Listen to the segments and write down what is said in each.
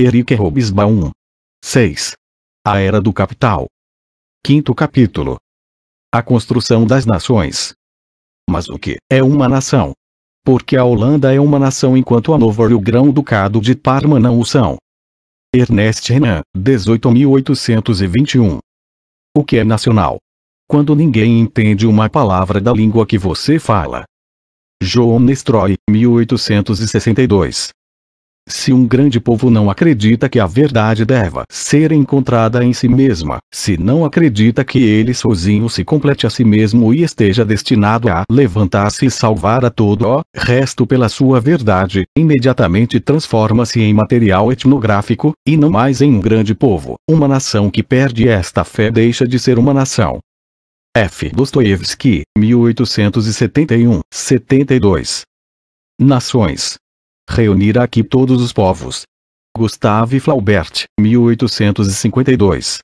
Eric Hobsbawm. 6. A Era do Capital. Quinto capítulo. A construção das nações. Mas o que é uma nação? Porque a Holanda é uma nação enquanto a Nova e o Grão-Ducado de Parma não o são. Ernest Renan, 18.821. O que é nacional? Quando ninguém entende uma palavra da língua que você fala. João Nestroy, 1862. Se um grande povo não acredita que a verdade deva ser encontrada em si mesma, se não acredita que ele sozinho se complete a si mesmo e esteja destinado a levantar-se e salvar a todo o resto pela sua verdade, imediatamente transforma-se em material etnográfico, e não mais em um grande povo. Uma nação que perde esta fé deixa de ser uma nação. F. Dostoevsky, 1871, 72. Nações reunir aqui todos os povos. Gustave Flaubert, 1852.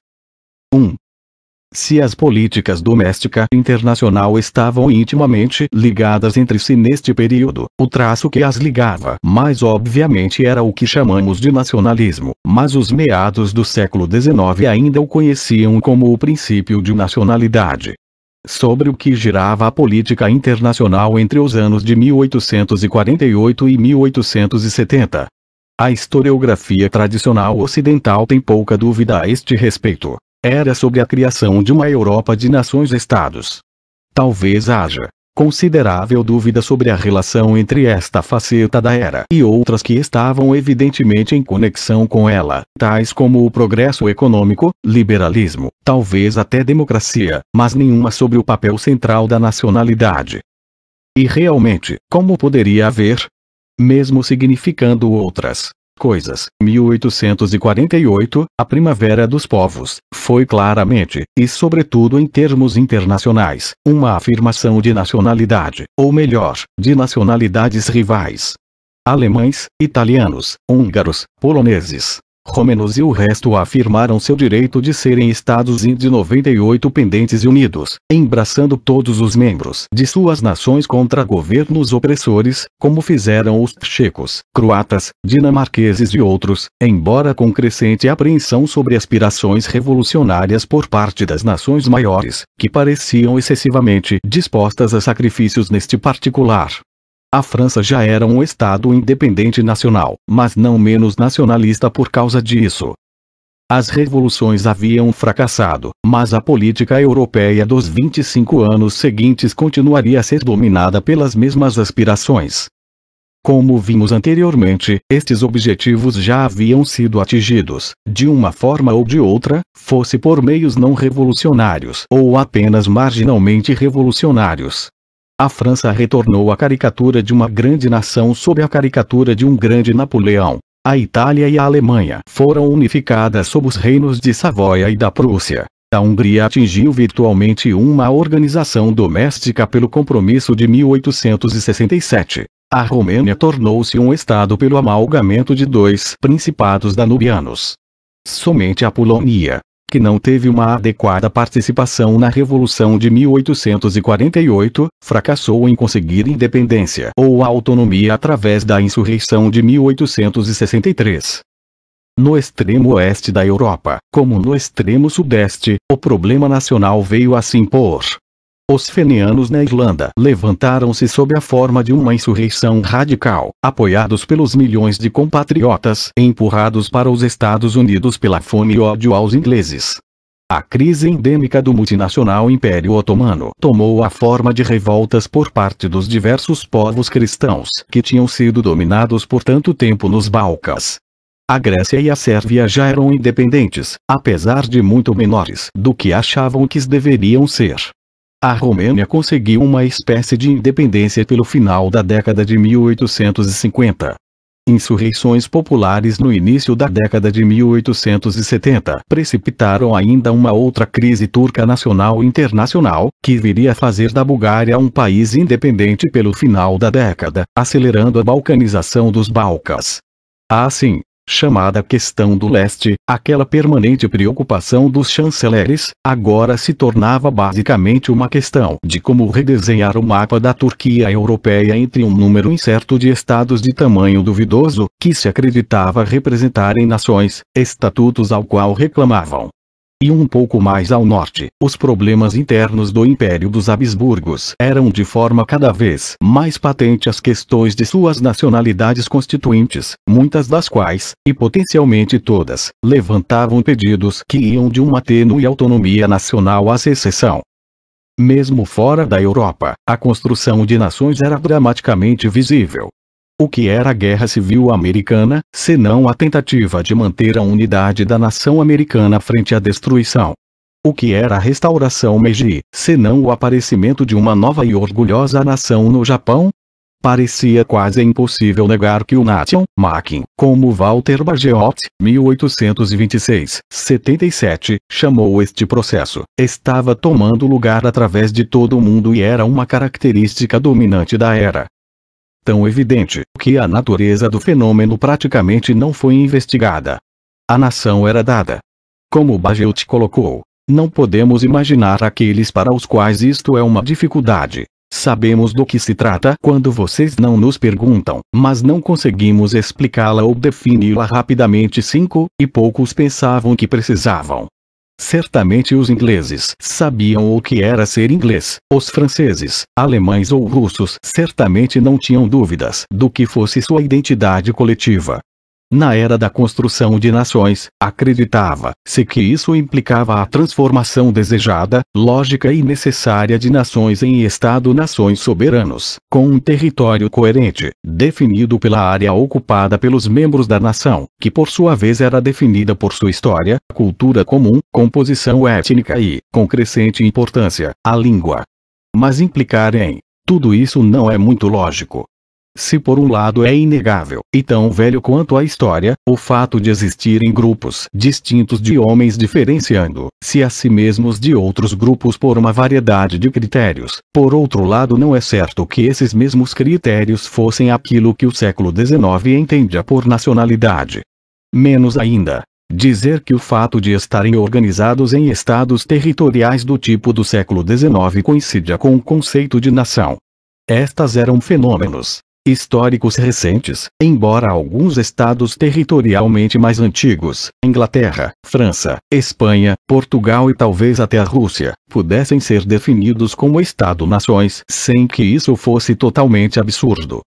1. Se as políticas doméstica e internacional estavam intimamente ligadas entre si neste período, o traço que as ligava mais obviamente era o que chamamos de nacionalismo, mas os meados do século XIX ainda o conheciam como o princípio de nacionalidade sobre o que girava a política internacional entre os anos de 1848 e 1870. A historiografia tradicional ocidental tem pouca dúvida a este respeito. Era sobre a criação de uma Europa de nações-estados. Talvez haja, considerável dúvida sobre a relação entre esta faceta da era e outras que estavam evidentemente em conexão com ela, tais como o progresso econômico, liberalismo, talvez até democracia, mas nenhuma sobre o papel central da nacionalidade. E realmente, como poderia haver? Mesmo significando outras, coisas. 1848, a Primavera dos Povos, foi claramente, e sobretudo em termos internacionais, uma afirmação de nacionalidade, ou melhor, de nacionalidades rivais. Alemães, italianos, húngaros, poloneses, Romenos e o resto afirmaram seu direito de serem estados de 98 pendentes e unidos, embraçando todos os membros de suas nações contra governos opressores, como fizeram os checos, croatas, dinamarqueses e outros, embora com crescente apreensão sobre aspirações revolucionárias por parte das nações maiores, que pareciam excessivamente dispostas a sacrifícios neste particular. A França já era um Estado independente nacional, mas não menos nacionalista por causa disso. As revoluções haviam fracassado, mas a política europeia dos 25 anos seguintes continuaria a ser dominada pelas mesmas aspirações. Como vimos anteriormente, estes objetivos já haviam sido atingidos, de uma forma ou de outra, fosse por meios não revolucionários ou apenas marginalmente revolucionários a França retornou à caricatura de uma grande nação sob a caricatura de um grande Napoleão. A Itália e a Alemanha foram unificadas sob os reinos de Savoia e da Prússia. A Hungria atingiu virtualmente uma organização doméstica pelo compromisso de 1867. A Romênia tornou-se um estado pelo amalgamento de dois principados danubianos. Somente a Polônia, que não teve uma adequada participação na Revolução de 1848, fracassou em conseguir independência ou autonomia através da insurreição de 1863. No extremo oeste da Europa, como no extremo sudeste, o problema nacional veio a se impor, os fenianos na Irlanda levantaram-se sob a forma de uma insurreição radical, apoiados pelos milhões de compatriotas empurrados para os Estados Unidos pela fome e ódio aos ingleses. A crise endêmica do multinacional Império Otomano tomou a forma de revoltas por parte dos diversos povos cristãos que tinham sido dominados por tanto tempo nos Balcãs. A Grécia e a Sérvia já eram independentes, apesar de muito menores do que achavam que deveriam ser. A Romênia conseguiu uma espécie de independência pelo final da década de 1850. Insurreições populares no início da década de 1870 precipitaram ainda uma outra crise turca nacional e internacional, que viria a fazer da Bulgária um país independente pelo final da década, acelerando a balcanização dos Balcãs. Assim, chamada questão do leste, aquela permanente preocupação dos chanceleres, agora se tornava basicamente uma questão de como redesenhar o mapa da Turquia europeia entre um número incerto de estados de tamanho duvidoso, que se acreditava representarem nações, estatutos ao qual reclamavam e um pouco mais ao norte, os problemas internos do Império dos Habsburgos eram de forma cada vez mais patente as questões de suas nacionalidades constituintes, muitas das quais, e potencialmente todas, levantavam pedidos que iam de uma tênue autonomia nacional à secessão. Mesmo fora da Europa, a construção de nações era dramaticamente visível, o que era a Guerra Civil Americana, senão a tentativa de manter a unidade da nação americana frente à destruição? O que era a restauração Meiji, senão o aparecimento de uma nova e orgulhosa nação no Japão? Parecia quase impossível negar que o Nation Mackin, como Walter Bagehot, 1826-77, chamou este processo, estava tomando lugar através de todo o mundo e era uma característica dominante da era tão evidente que a natureza do fenômeno praticamente não foi investigada. A nação era dada. Como Bajeut colocou, não podemos imaginar aqueles para os quais isto é uma dificuldade. Sabemos do que se trata quando vocês não nos perguntam, mas não conseguimos explicá-la ou defini-la rapidamente. Cinco E poucos pensavam que precisavam. Certamente os ingleses sabiam o que era ser inglês. Os franceses, alemães ou russos certamente não tinham dúvidas do que fosse sua identidade coletiva na era da construção de nações, acreditava-se que isso implicava a transformação desejada, lógica e necessária de nações em Estado-nações soberanos, com um território coerente, definido pela área ocupada pelos membros da nação, que por sua vez era definida por sua história, cultura comum, composição étnica e, com crescente importância, a língua. Mas implicar em tudo isso não é muito lógico, se por um lado é inegável, e tão velho quanto a história, o fato de existirem grupos distintos de homens diferenciando-se a si mesmos de outros grupos por uma variedade de critérios, por outro lado não é certo que esses mesmos critérios fossem aquilo que o século XIX entendia por nacionalidade. Menos ainda, Dizer que o fato de estarem organizados em estados territoriais do tipo do século XIX coincidia com o conceito de nação. Estas eram fenômenos, históricos recentes, embora alguns estados territorialmente mais antigos, Inglaterra, França, Espanha, Portugal e talvez até a Rússia, pudessem ser definidos como Estado-nações sem que isso fosse totalmente absurdo.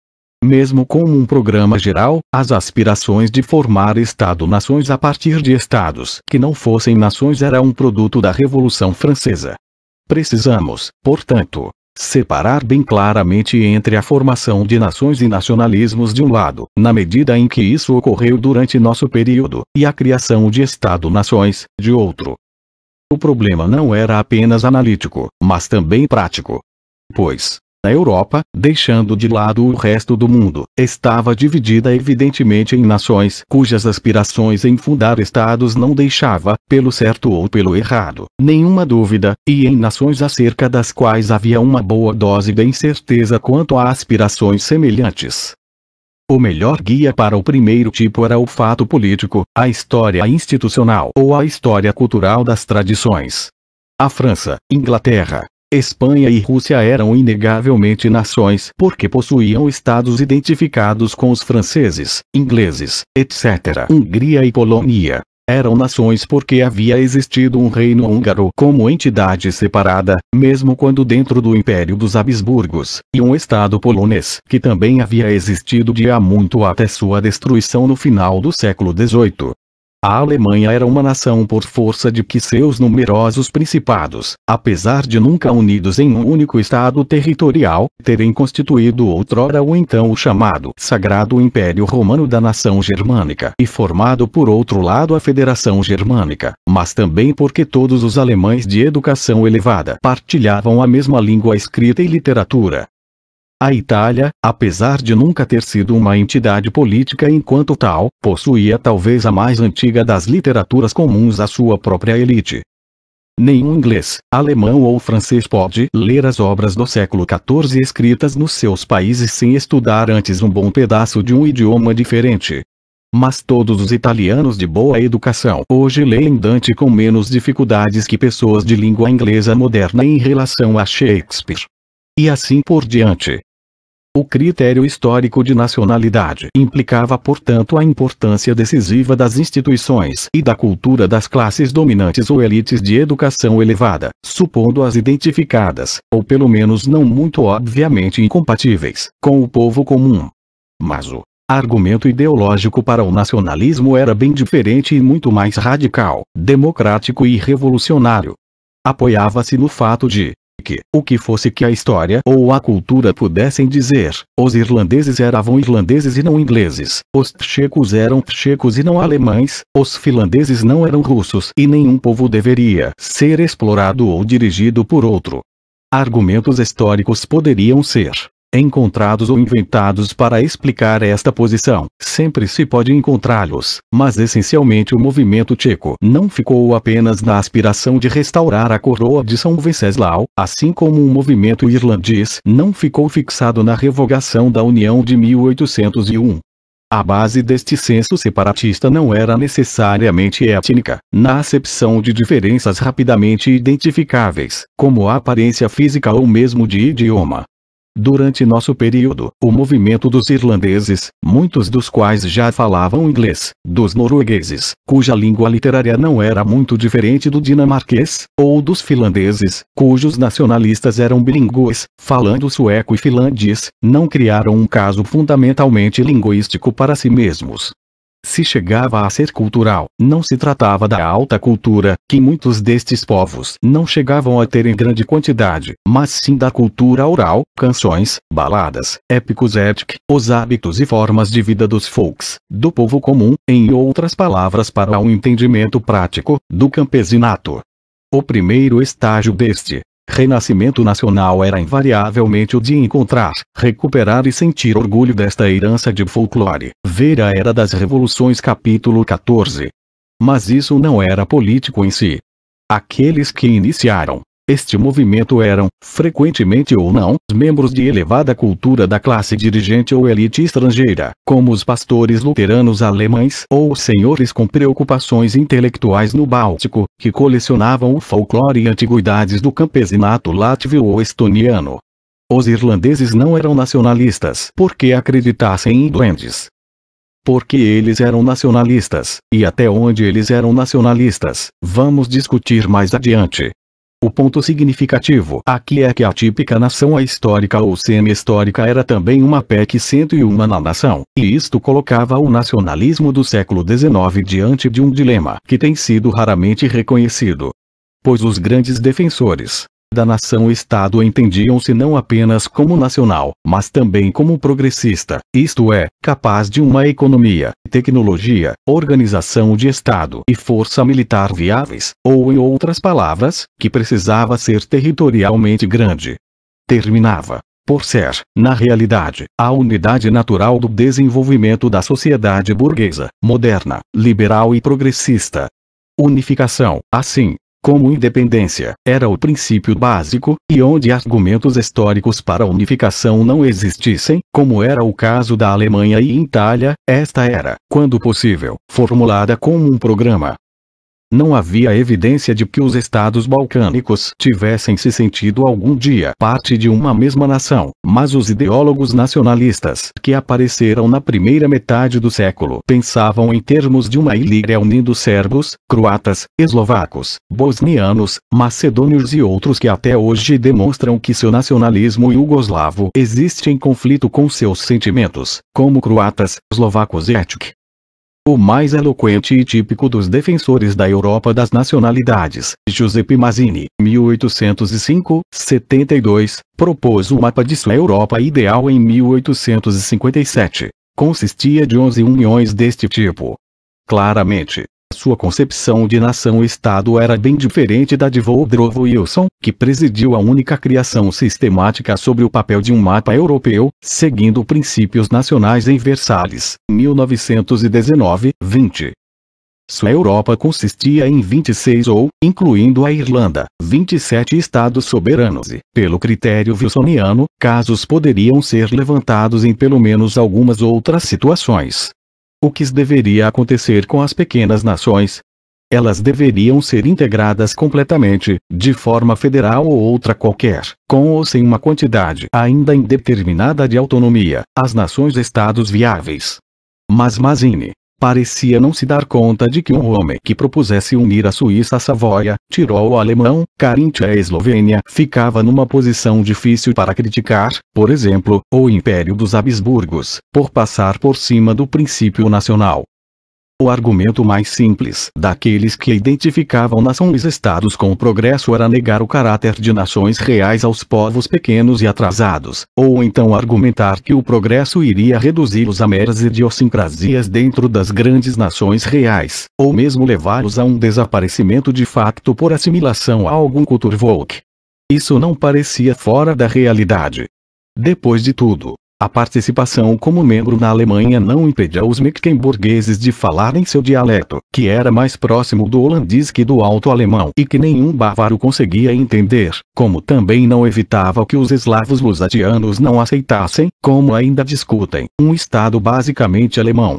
Mesmo com um programa geral, as aspirações de formar Estado-nações a partir de Estados que não fossem nações era um produto da Revolução Francesa. Precisamos, portanto, separar bem claramente entre a formação de nações e nacionalismos de um lado, na medida em que isso ocorreu durante nosso período, e a criação de Estado-nações, de outro. O problema não era apenas analítico, mas também prático. Pois, na Europa, deixando de lado o resto do mundo, estava dividida evidentemente em nações cujas aspirações em fundar estados não deixava, pelo certo ou pelo errado, nenhuma dúvida, e em nações acerca das quais havia uma boa dose de incerteza quanto a aspirações semelhantes. O melhor guia para o primeiro tipo era o fato político, a história institucional ou a história cultural das tradições. A França, Inglaterra, Espanha e Rússia eram inegavelmente nações porque possuíam estados identificados com os franceses, ingleses, etc. Hungria e Polônia eram nações porque havia existido um reino húngaro como entidade separada, mesmo quando dentro do Império dos Habsburgos, e um Estado polonês que também havia existido de há muito até sua destruição no final do século XVIII. A Alemanha era uma nação por força de que seus numerosos principados, apesar de nunca unidos em um único estado territorial, terem constituído outrora o então o chamado Sagrado Império Romano da nação germânica e formado por outro lado a Federação Germânica, mas também porque todos os alemães de educação elevada partilhavam a mesma língua escrita e literatura, a Itália, apesar de nunca ter sido uma entidade política enquanto tal, possuía talvez a mais antiga das literaturas comuns à sua própria elite. Nenhum inglês, alemão ou francês pode ler as obras do século XIV escritas nos seus países sem estudar antes um bom pedaço de um idioma diferente. Mas todos os italianos de boa educação hoje leem Dante com menos dificuldades que pessoas de língua inglesa moderna em relação a Shakespeare. E assim por diante. O critério histórico de nacionalidade implicava portanto a importância decisiva das instituições e da cultura das classes dominantes ou elites de educação elevada, supondo as identificadas, ou pelo menos não muito obviamente incompatíveis, com o povo comum. Mas o argumento ideológico para o nacionalismo era bem diferente e muito mais radical, democrático e revolucionário. Apoiava-se no fato de, que, o que fosse que a história ou a cultura pudessem dizer, os irlandeses eram irlandeses e não ingleses, os tchecos eram tchecos e não alemães, os finlandeses não eram russos e nenhum povo deveria ser explorado ou dirigido por outro. Argumentos históricos poderiam ser encontrados ou inventados para explicar esta posição. Sempre se pode encontrá-los, mas essencialmente o movimento tcheco não ficou apenas na aspiração de restaurar a coroa de São Venceslau, assim como o movimento irlandês não ficou fixado na revogação da União de 1801. A base deste senso separatista não era necessariamente étnica, na acepção de diferenças rapidamente identificáveis, como a aparência física ou mesmo de idioma. Durante nosso período, o movimento dos irlandeses, muitos dos quais já falavam inglês, dos noruegueses, cuja língua literária não era muito diferente do dinamarquês, ou dos finlandeses, cujos nacionalistas eram bilíngues, falando sueco e finlandês, não criaram um caso fundamentalmente linguístico para si mesmos se chegava a ser cultural, não se tratava da alta cultura, que muitos destes povos não chegavam a ter em grande quantidade, mas sim da cultura oral, canções, baladas, épicos étnicos, os hábitos e formas de vida dos folks, do povo comum, em outras palavras para o um entendimento prático, do campesinato. O primeiro estágio deste Renascimento nacional era invariavelmente o de encontrar, recuperar e sentir orgulho desta herança de folclore. Ver a Era das Revoluções capítulo 14. Mas isso não era político em si. Aqueles que iniciaram, este movimento eram, frequentemente ou não, membros de elevada cultura da classe dirigente ou elite estrangeira, como os pastores luteranos alemães ou senhores com preocupações intelectuais no Báltico, que colecionavam o folclore e antiguidades do campesinato látvio ou estoniano. Os irlandeses não eram nacionalistas porque acreditassem em duendes, porque eles eram nacionalistas, e até onde eles eram nacionalistas, vamos discutir mais adiante. O ponto significativo aqui é que a típica nação histórica ou semi-histórica era também uma PEC 101 na nação, e isto colocava o nacionalismo do século XIX diante de um dilema que tem sido raramente reconhecido. Pois os grandes defensores da nação-estado entendiam-se não apenas como nacional, mas também como progressista, isto é, capaz de uma economia, tecnologia, organização de Estado e força militar viáveis, ou em outras palavras, que precisava ser territorialmente grande. Terminava por ser, na realidade, a unidade natural do desenvolvimento da sociedade burguesa, moderna, liberal e progressista. Unificação, assim, como independência, era o princípio básico, e onde argumentos históricos para unificação não existissem, como era o caso da Alemanha e Itália, esta era, quando possível, formulada como um programa, não havia evidência de que os estados balcânicos tivessem se sentido algum dia parte de uma mesma nação, mas os ideólogos nacionalistas que apareceram na primeira metade do século pensavam em termos de uma ilíria unindo serbos, croatas, eslovacos, bosnianos, macedônios e outros que até hoje demonstram que seu nacionalismo iugoslavo existe em conflito com seus sentimentos, como croatas, eslovacos e étic, o mais eloquente e típico dos defensores da Europa das nacionalidades, Giuseppe Mazzini, 1805, 72, propôs o mapa de sua Europa ideal em 1857. Consistia de 11 uniões deste tipo. Claramente, sua concepção de nação-estado era bem diferente da de Woodrow Wilson, que presidiu a única criação sistemática sobre o papel de um mapa europeu, seguindo princípios nacionais em Versalhes, 1919-20. Sua Europa consistia em 26 ou, incluindo a Irlanda, 27 estados soberanos e, pelo critério wilsoniano, casos poderiam ser levantados em pelo menos algumas outras situações o que deveria acontecer com as pequenas nações. Elas deveriam ser integradas completamente, de forma federal ou outra qualquer, com ou sem uma quantidade ainda indeterminada de autonomia, as nações-estados viáveis. Mas Mazine, parecia não se dar conta de que um homem que propusesse unir a Suíça à Savoia, Tirol ao Alemão, Caríntia à Eslovênia ficava numa posição difícil para criticar, por exemplo, o Império dos Habsburgos, por passar por cima do princípio nacional. O argumento mais simples daqueles que identificavam nações-estados com o progresso era negar o caráter de nações reais aos povos pequenos e atrasados, ou então argumentar que o progresso iria reduzi-los a meras idiosincrasias dentro das grandes nações reais, ou mesmo levá-los a um desaparecimento de facto por assimilação a algum culturvolk. Isso não parecia fora da realidade. Depois de tudo, a participação como membro na Alemanha não impedia os mecklenburgueses de falarem seu dialeto, que era mais próximo do holandês que do alto alemão e que nenhum bávaro conseguia entender, como também não evitava que os eslavos lusatianos não aceitassem, como ainda discutem, um Estado basicamente alemão.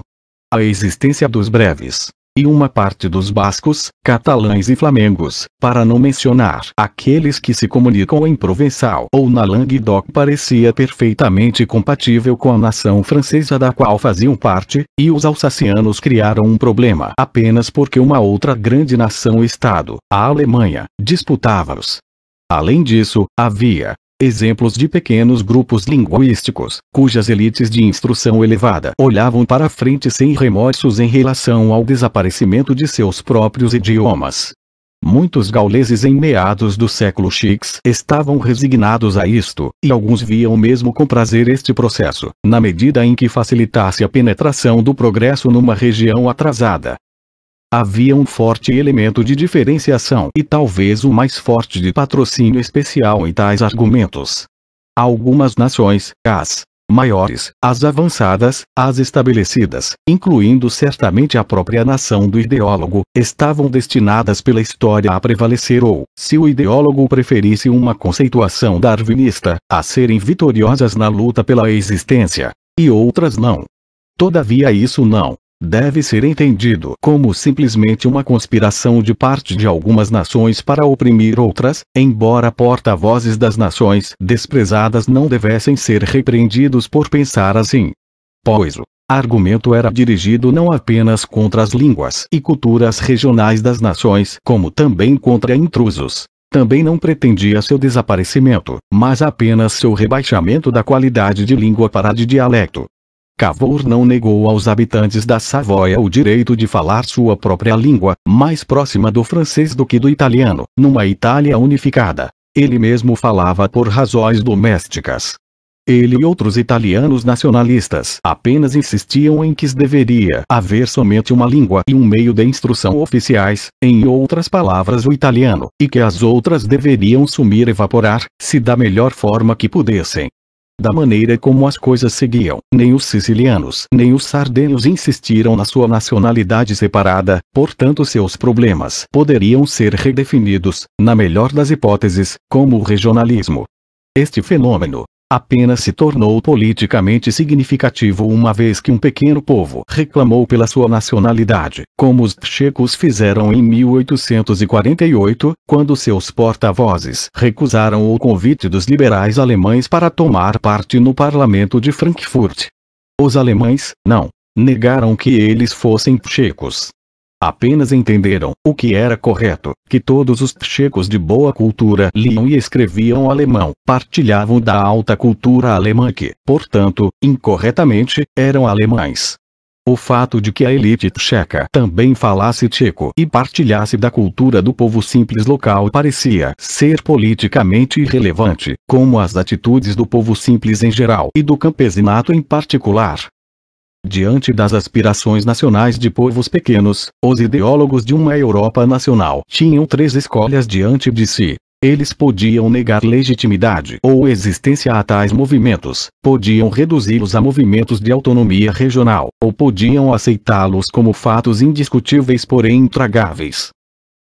A existência dos breves e uma parte dos bascos, catalães e flamengos, para não mencionar aqueles que se comunicam em provençal ou na Languedoc parecia perfeitamente compatível com a nação francesa da qual faziam parte, e os alsacianos criaram um problema apenas porque uma outra grande nação-estado, a Alemanha, disputava-os. Além disso, havia exemplos de pequenos grupos linguísticos, cujas elites de instrução elevada olhavam para frente sem remorsos em relação ao desaparecimento de seus próprios idiomas. Muitos gauleses em meados do século X estavam resignados a isto, e alguns viam mesmo com prazer este processo, na medida em que facilitasse a penetração do progresso numa região atrasada, Havia um forte elemento de diferenciação e talvez o mais forte de patrocínio especial em tais argumentos. Algumas nações, as maiores, as avançadas, as estabelecidas, incluindo certamente a própria nação do ideólogo, estavam destinadas pela história a prevalecer ou, se o ideólogo preferisse uma conceituação darwinista, a serem vitoriosas na luta pela existência, e outras não. Todavia isso não deve ser entendido como simplesmente uma conspiração de parte de algumas nações para oprimir outras, embora porta-vozes das nações desprezadas não devessem ser repreendidos por pensar assim. Pois o argumento era dirigido não apenas contra as línguas e culturas regionais das nações, como também contra intrusos. Também não pretendia seu desaparecimento, mas apenas seu rebaixamento da qualidade de língua para de dialeto. Cavour não negou aos habitantes da Savoia o direito de falar sua própria língua, mais próxima do francês do que do italiano, numa Itália unificada. Ele mesmo falava por razões domésticas. Ele e outros italianos nacionalistas apenas insistiam em que deveria haver somente uma língua e um meio de instrução oficiais, em outras palavras o italiano, e que as outras deveriam sumir e evaporar, se da melhor forma que pudessem da maneira como as coisas seguiam. Nem os sicilianos nem os sardenos insistiram na sua nacionalidade separada, portanto seus problemas poderiam ser redefinidos, na melhor das hipóteses, como o regionalismo. Este fenômeno, apenas se tornou politicamente significativo uma vez que um pequeno povo reclamou pela sua nacionalidade, como os checos fizeram em 1848, quando seus porta-vozes recusaram o convite dos liberais alemães para tomar parte no parlamento de Frankfurt. Os alemães, não, negaram que eles fossem checos, Apenas entenderam o que era correto, que todos os checos de boa cultura liam e escreviam alemão, partilhavam da alta cultura alemã que, portanto, incorretamente, eram alemães. O fato de que a elite tcheca também falasse tcheco e partilhasse da cultura do povo simples local parecia ser politicamente irrelevante, como as atitudes do povo simples em geral e do campesinato em particular. Diante das aspirações nacionais de povos pequenos, os ideólogos de uma Europa nacional tinham três escolhas diante de si. Eles podiam negar legitimidade ou existência a tais movimentos, podiam reduzi-los a movimentos de autonomia regional, ou podiam aceitá-los como fatos indiscutíveis porém intragáveis.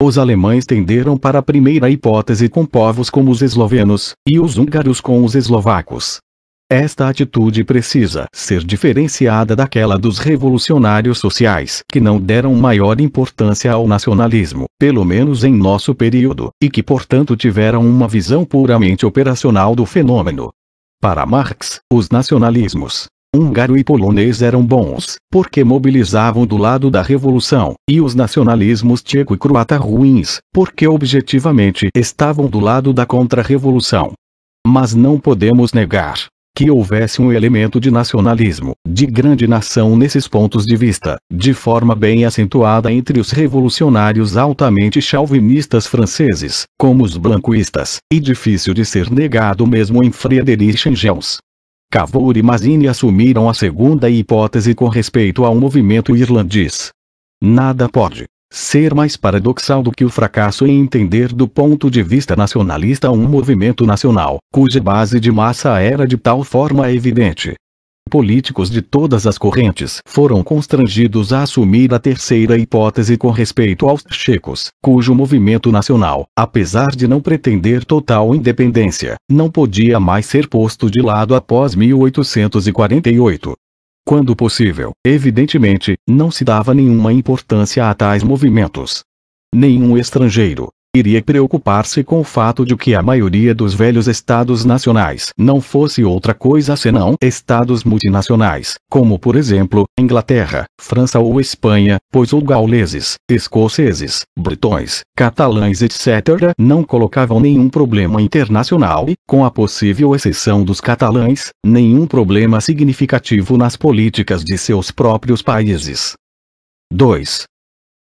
Os alemães tenderam para a primeira hipótese com povos como os eslovenos, e os húngaros com os eslovacos. Esta atitude precisa ser diferenciada daquela dos revolucionários sociais que não deram maior importância ao nacionalismo, pelo menos em nosso período, e que portanto tiveram uma visão puramente operacional do fenômeno. Para Marx, os nacionalismos húngaro e polonês eram bons, porque mobilizavam do lado da revolução, e os nacionalismos tcheco e croata ruins, porque objetivamente estavam do lado da contra-revolução. Mas não podemos negar que houvesse um elemento de nacionalismo, de grande nação nesses pontos de vista, de forma bem acentuada entre os revolucionários altamente chauvinistas franceses, como os blanquistas, e difícil de ser negado mesmo em Friedrich Engels. Cavour e Mazzini assumiram a segunda hipótese com respeito ao movimento irlandês. Nada pode, ser mais paradoxal do que o fracasso em entender do ponto de vista nacionalista um movimento nacional, cuja base de massa era de tal forma evidente. Políticos de todas as correntes foram constrangidos a assumir a terceira hipótese com respeito aos checos, cujo movimento nacional, apesar de não pretender total independência, não podia mais ser posto de lado após 1848 quando possível, evidentemente, não se dava nenhuma importância a tais movimentos. Nenhum estrangeiro, iria preocupar-se com o fato de que a maioria dos velhos estados nacionais não fosse outra coisa senão estados multinacionais, como por exemplo, Inglaterra, França ou Espanha, pois os gauleses, escoceses, britões, catalães etc. não colocavam nenhum problema internacional e, com a possível exceção dos catalães, nenhum problema significativo nas políticas de seus próprios países. 2.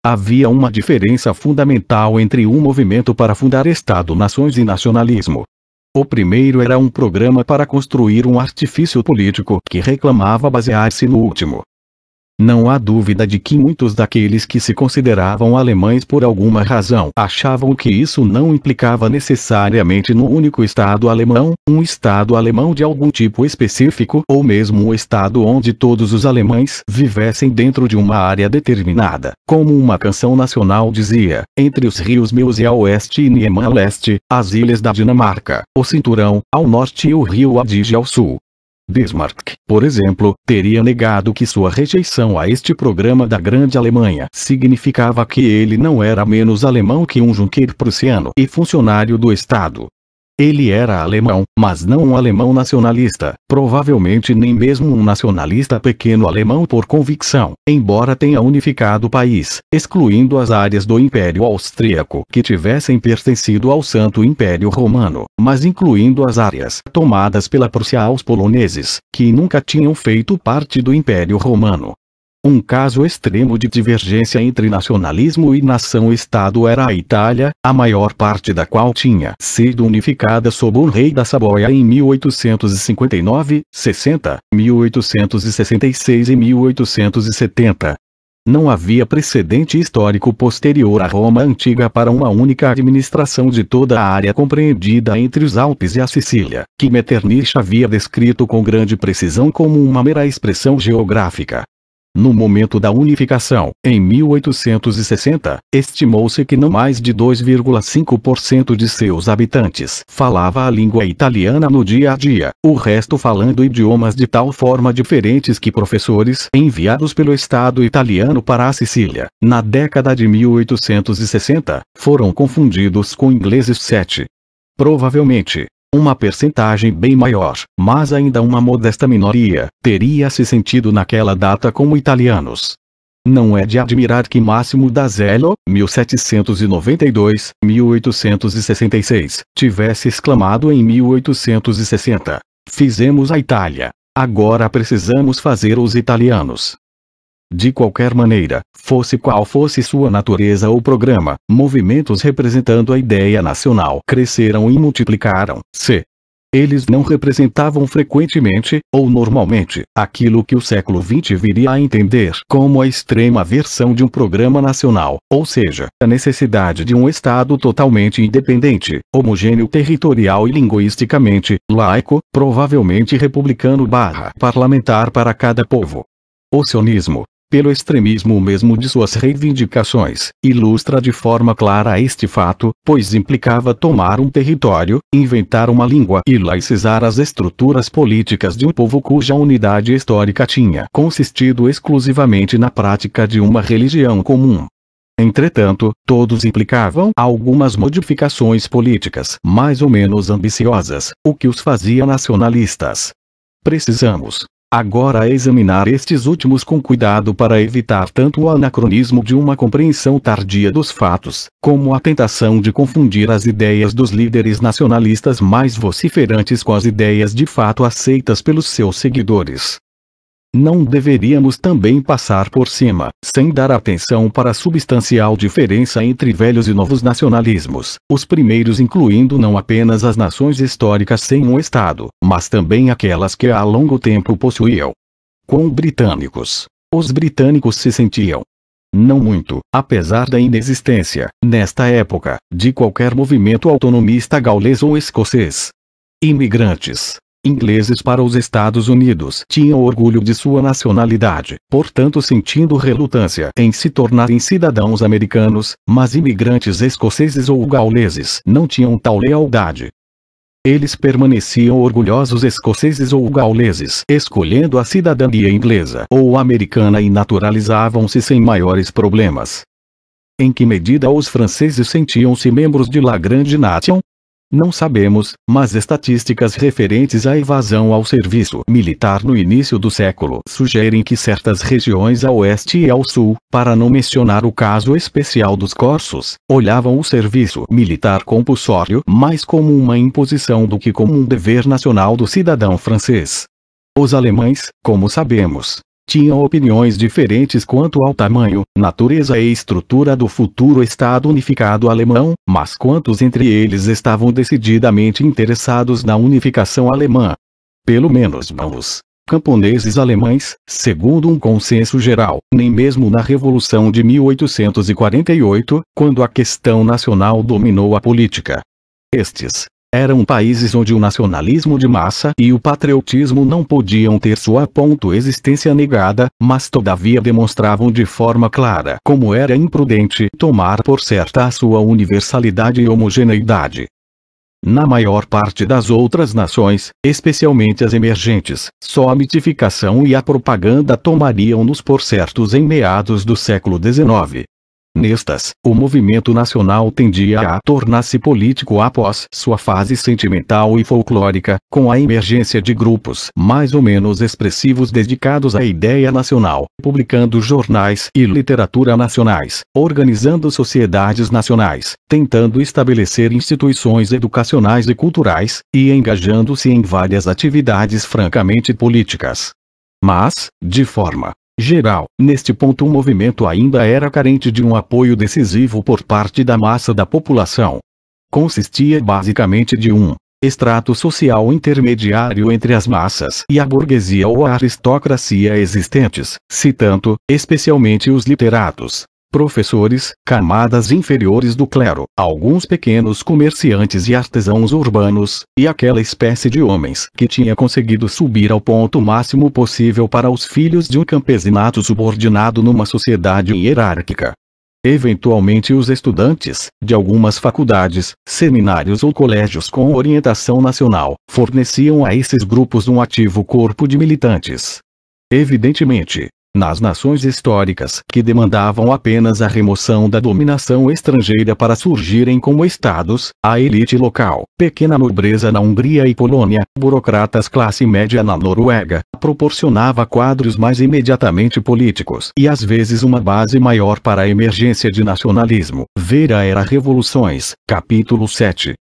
Havia uma diferença fundamental entre um movimento para fundar Estado-nações e nacionalismo. O primeiro era um programa para construir um artifício político que reclamava basear-se no último. Não há dúvida de que muitos daqueles que se consideravam alemães por alguma razão achavam que isso não implicava necessariamente no único Estado alemão, um Estado alemão de algum tipo específico ou mesmo um Estado onde todos os alemães vivessem dentro de uma área determinada. Como uma canção nacional dizia, entre os rios Meuse a oeste e Niemann a leste, as ilhas da Dinamarca, o cinturão, ao norte e o rio Adige ao sul. Bismarck, por exemplo, teria negado que sua rejeição a este programa da Grande Alemanha significava que ele não era menos alemão que um Junker prussiano e funcionário do Estado. Ele era alemão, mas não um alemão nacionalista, provavelmente nem mesmo um nacionalista pequeno alemão por convicção, embora tenha unificado o país, excluindo as áreas do Império Austríaco que tivessem pertencido ao Santo Império Romano, mas incluindo as áreas tomadas pela Prússia aos poloneses, que nunca tinham feito parte do Império Romano, um caso extremo de divergência entre nacionalismo e nação-estado era a Itália, a maior parte da qual tinha sido unificada sob o rei da Saboia em 1859, 60, 1866 e 1870. Não havia precedente histórico posterior à Roma antiga para uma única administração de toda a área compreendida entre os Alpes e a Sicília, que Metternich havia descrito com grande precisão como uma mera expressão geográfica. No momento da unificação, em 1860, estimou-se que não mais de 2,5% de seus habitantes falava a língua italiana no dia a dia, o resto falando idiomas de tal forma diferentes que professores enviados pelo Estado italiano para a Sicília, na década de 1860, foram confundidos com ingleses 7. Provavelmente, uma percentagem bem maior, mas ainda uma modesta minoria, teria se sentido naquela data como italianos. Não é de admirar que Máximo da Zelo, 1792-1866, tivesse exclamado em 1860: Fizemos a Itália. Agora precisamos fazer os italianos. De qualquer maneira, fosse qual fosse sua natureza ou programa, movimentos representando a ideia nacional cresceram e multiplicaram. C. Eles não representavam frequentemente, ou normalmente, aquilo que o século XX viria a entender como a extrema versão de um programa nacional, ou seja, a necessidade de um Estado totalmente independente, homogêneo territorial e linguisticamente, laico, provavelmente republicano barra parlamentar para cada povo. O sionismo, pelo extremismo mesmo de suas reivindicações, ilustra de forma clara este fato, pois implicava tomar um território, inventar uma língua e laicizar as estruturas políticas de um povo cuja unidade histórica tinha consistido exclusivamente na prática de uma religião comum. Entretanto, todos implicavam algumas modificações políticas mais ou menos ambiciosas, o que os fazia nacionalistas. Precisamos, Agora a examinar estes últimos com cuidado para evitar tanto o anacronismo de uma compreensão tardia dos fatos, como a tentação de confundir as ideias dos líderes nacionalistas mais vociferantes com as ideias de fato aceitas pelos seus seguidores não deveríamos também passar por cima, sem dar atenção para a substancial diferença entre velhos e novos nacionalismos, os primeiros incluindo não apenas as nações históricas sem um Estado, mas também aquelas que há longo tempo possuíam. Com britânicos. Os britânicos se sentiam, não muito, apesar da inexistência, nesta época, de qualquer movimento autonomista gaulês ou escocês. Imigrantes ingleses para os Estados Unidos tinham orgulho de sua nacionalidade, portanto sentindo relutância em se tornarem cidadãos americanos, mas imigrantes escoceses ou gauleses não tinham tal lealdade. Eles permaneciam orgulhosos escoceses ou gauleses, escolhendo a cidadania inglesa ou americana e naturalizavam-se sem maiores problemas. Em que medida os franceses sentiam-se membros de La Grande Nation? Não sabemos, mas estatísticas referentes à evasão ao serviço militar no início do século sugerem que certas regiões a oeste e ao sul, para não mencionar o caso especial dos corsos, olhavam o serviço militar compulsório mais como uma imposição do que como um dever nacional do cidadão francês. Os alemães, como sabemos, tinham opiniões diferentes quanto ao tamanho, natureza e estrutura do futuro Estado unificado alemão, mas quantos entre eles estavam decididamente interessados na unificação alemã? Pelo menos vamos. Camponeses alemães, segundo um consenso geral, nem mesmo na Revolução de 1848, quando a questão nacional dominou a política. Estes, eram países onde o nacionalismo de massa e o patriotismo não podiam ter sua ponto existência negada, mas todavia demonstravam de forma clara como era imprudente tomar por certa a sua universalidade e homogeneidade. Na maior parte das outras nações, especialmente as emergentes, só a mitificação e a propaganda tomariam-nos por certos em meados do século XIX, Nestas, o movimento nacional tendia a tornar-se político após sua fase sentimental e folclórica, com a emergência de grupos mais ou menos expressivos dedicados à ideia nacional, publicando jornais e literatura nacionais, organizando sociedades nacionais, tentando estabelecer instituições educacionais e culturais, e engajando-se em várias atividades francamente políticas mas, de forma geral. Neste ponto o movimento ainda era carente de um apoio decisivo por parte da massa da população. Consistia basicamente de um extrato social intermediário entre as massas e a burguesia ou a aristocracia existentes, se tanto, especialmente os literatos, professores, camadas inferiores do clero, alguns pequenos comerciantes e artesãos urbanos, e aquela espécie de homens que tinha conseguido subir ao ponto máximo possível para os filhos de um campesinato subordinado numa sociedade hierárquica. Eventualmente os estudantes, de algumas faculdades, seminários ou colégios com orientação nacional, forneciam a esses grupos um ativo corpo de militantes. Evidentemente, nas nações históricas que demandavam apenas a remoção da dominação estrangeira para surgirem como estados, a elite local, pequena nobreza na Hungria e Polônia, burocratas classe média na Noruega, proporcionava quadros mais imediatamente políticos e às vezes uma base maior para a emergência de nacionalismo. Vera era Revoluções, capítulo 7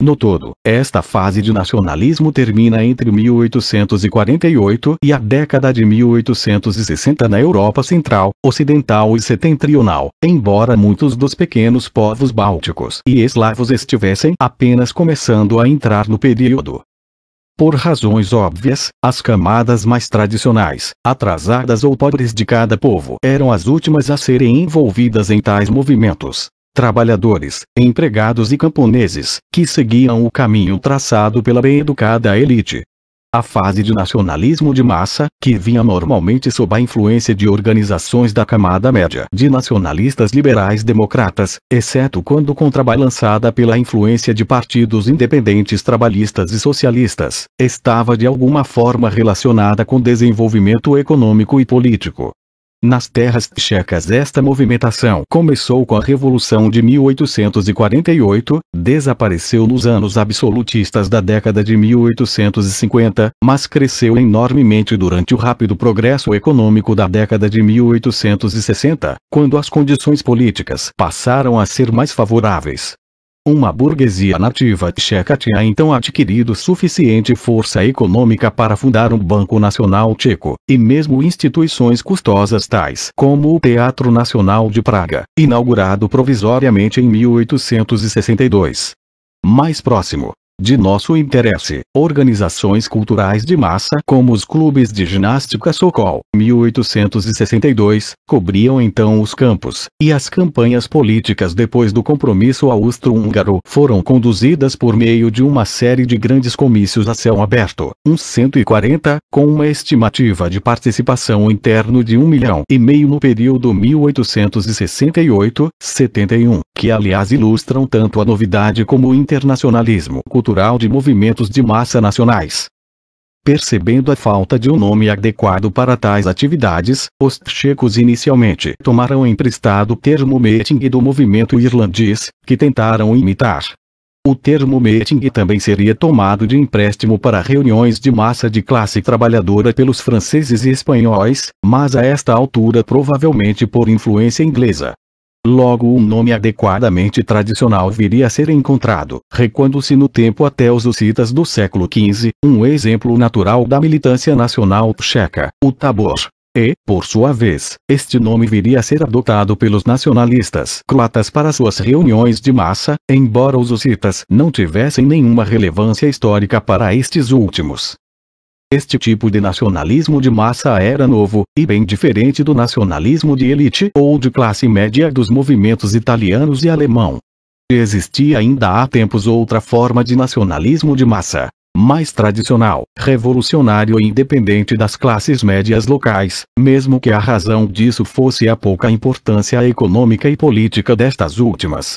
no todo, esta fase de nacionalismo termina entre 1848 e a década de 1860 na Europa Central, Ocidental e Setentrional, embora muitos dos pequenos povos bálticos e eslavos estivessem apenas começando a entrar no período. Por razões óbvias, as camadas mais tradicionais, atrasadas ou pobres de cada povo eram as últimas a serem envolvidas em tais movimentos trabalhadores, empregados e camponeses, que seguiam o caminho traçado pela bem educada elite. A fase de nacionalismo de massa, que vinha normalmente sob a influência de organizações da camada média de nacionalistas liberais democratas, exceto quando contrabalançada pela influência de partidos independentes trabalhistas e socialistas, estava de alguma forma relacionada com desenvolvimento econômico e político. Nas terras checas esta movimentação começou com a Revolução de 1848, desapareceu nos anos absolutistas da década de 1850, mas cresceu enormemente durante o rápido progresso econômico da década de 1860, quando as condições políticas passaram a ser mais favoráveis. Uma burguesia nativa tcheca tinha então adquirido suficiente força econômica para fundar um Banco Nacional Tcheco, e mesmo instituições custosas tais como o Teatro Nacional de Praga, inaugurado provisoriamente em 1862. Mais próximo, de nosso interesse, organizações culturais de massa como os clubes de ginástica Sokol, 1862, cobriam então os campos, e as campanhas políticas depois do compromisso austro-húngaro foram conduzidas por meio de uma série de grandes comícios a céu aberto, uns 140, com uma estimativa de participação interno de 1 milhão e meio no período 1868-71, que aliás ilustram tanto a novidade como o internacionalismo cultural cultural de movimentos de massa nacionais. Percebendo a falta de um nome adequado para tais atividades, os checos inicialmente tomaram emprestado o termo meeting do movimento irlandês, que tentaram imitar. O termo meeting também seria tomado de empréstimo para reuniões de massa de classe trabalhadora pelos franceses e espanhóis, mas a esta altura provavelmente por influência inglesa. Logo um nome adequadamente tradicional viria a ser encontrado, recuando-se no tempo até os hussitas do século XV, um exemplo natural da militância nacional checa, o Tabor. E, por sua vez, este nome viria a ser adotado pelos nacionalistas croatas para suas reuniões de massa, embora os hussitas não tivessem nenhuma relevância histórica para estes últimos. Este tipo de nacionalismo de massa era novo, e bem diferente do nacionalismo de elite ou de classe média dos movimentos italianos e alemão. Existia ainda há tempos outra forma de nacionalismo de massa, mais tradicional, revolucionário e independente das classes médias locais, mesmo que a razão disso fosse a pouca importância econômica e política destas últimas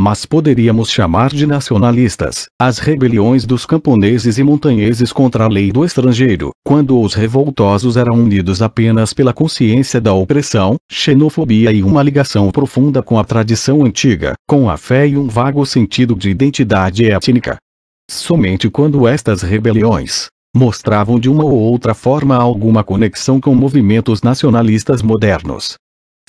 mas poderíamos chamar de nacionalistas, as rebeliões dos camponeses e montanheses contra a lei do estrangeiro, quando os revoltosos eram unidos apenas pela consciência da opressão, xenofobia e uma ligação profunda com a tradição antiga, com a fé e um vago sentido de identidade étnica. Somente quando estas rebeliões mostravam de uma ou outra forma alguma conexão com movimentos nacionalistas modernos,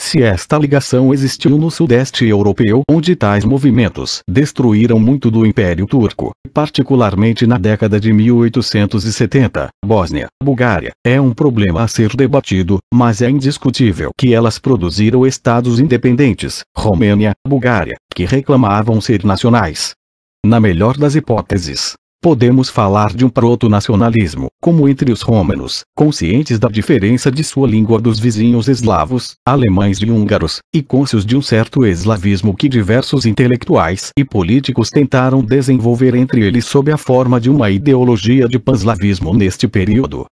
se esta ligação existiu no sudeste europeu onde tais movimentos destruíram muito do Império Turco, particularmente na década de 1870, Bósnia, Bulgária, é um problema a ser debatido, mas é indiscutível que elas produziram estados independentes, Romênia, Bulgária, que reclamavam ser nacionais. Na melhor das hipóteses, Podemos falar de um proto-nacionalismo, como entre os romanos, conscientes da diferença de sua língua dos vizinhos eslavos, alemães e húngaros, e cônscios de um certo eslavismo que diversos intelectuais e políticos tentaram desenvolver entre eles sob a forma de uma ideologia de panslavismo neste período.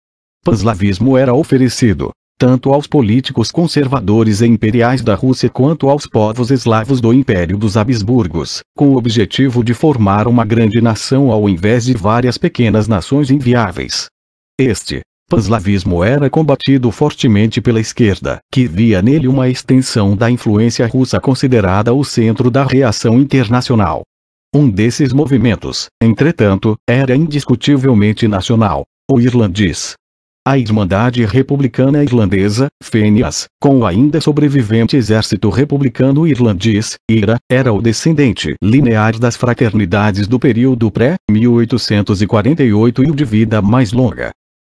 Panslavismo era oferecido, tanto aos políticos conservadores e imperiais da Rússia quanto aos povos eslavos do Império dos Habsburgos, com o objetivo de formar uma grande nação ao invés de várias pequenas nações inviáveis. Este panslavismo era combatido fortemente pela esquerda, que via nele uma extensão da influência russa considerada o centro da reação internacional. Um desses movimentos, entretanto, era indiscutivelmente nacional, o irlandês, a Irmandade Republicana Irlandesa, Fênias, com o ainda sobrevivente Exército Republicano Irlandês, IRA, era o descendente linear das fraternidades do período pré-1848 e o de vida mais longa.